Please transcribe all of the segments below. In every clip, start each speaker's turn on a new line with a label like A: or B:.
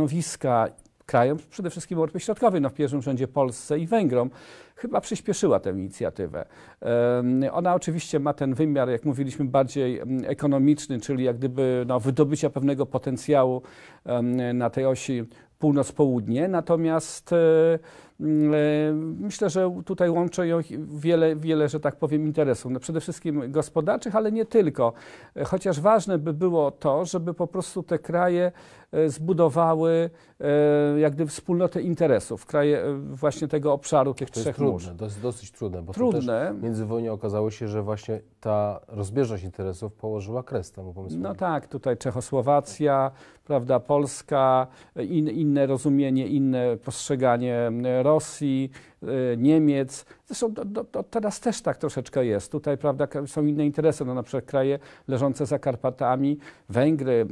A: stanowiska krajom, przede wszystkim Europie Środkowej, no w pierwszym rzędzie Polsce i Węgrom, chyba przyspieszyła tę inicjatywę. Ona oczywiście ma ten wymiar, jak mówiliśmy, bardziej ekonomiczny, czyli jak gdyby no, wydobycia pewnego potencjału na tej osi północ-południe, natomiast e, e, myślę, że tutaj łączy ją wiele, wiele, że tak powiem, interesów. No przede wszystkim gospodarczych, ale nie tylko. E, chociaż ważne by było to, żeby po prostu te kraje zbudowały jak gdyby wspólnotę interesów, kraje właśnie tego obszaru, tych to trzech trudne, To jest dosyć trudne, bo trudne.
B: Też między wojną okazało się, że właśnie ta rozbieżność interesów położyła kres temu pomysłowi. No
A: tak, tutaj Czechosłowacja, prawda, Polska, in, in inne rozumienie, inne postrzeganie Rosji, Y, Niemiec. Zresztą do, do, do teraz też tak troszeczkę jest. Tutaj prawda, są inne interesy, no, na przykład kraje leżące za Karpatami, Węgry,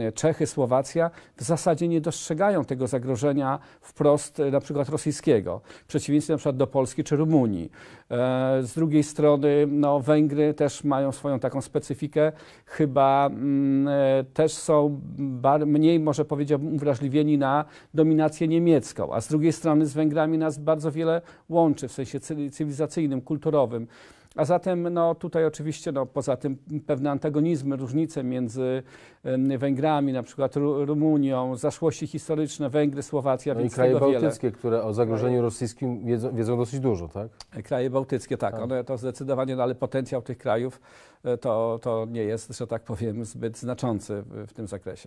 A: y, y, Czechy, Słowacja w zasadzie nie dostrzegają tego zagrożenia wprost na przykład rosyjskiego, w przeciwieństwie na przykład do Polski czy Rumunii. E, z drugiej strony no, Węgry też mają swoją taką specyfikę, chyba mm, e, też są mniej, może powiedziałbym, uwrażliwieni na dominację niemiecką, a z drugiej strony z Węgrami nas bardzo wiele wiele łączy w sensie cywilizacyjnym, kulturowym. A zatem no, tutaj oczywiście no, poza tym pewne antagonizmy, różnice między Węgrami, na przykład Rumunią, zaszłości historyczne Węgry, Słowacja, no więc i kraje bałtyckie, wiele. które o zagrożeniu
B: rosyjskim wiedzą, wiedzą, dosyć dużo, tak?
A: E, kraje bałtyckie, tak, tak. One to zdecydowanie, no, ale potencjał tych krajów e, to, to nie jest, że tak powiem, zbyt znaczący w, w tym zakresie.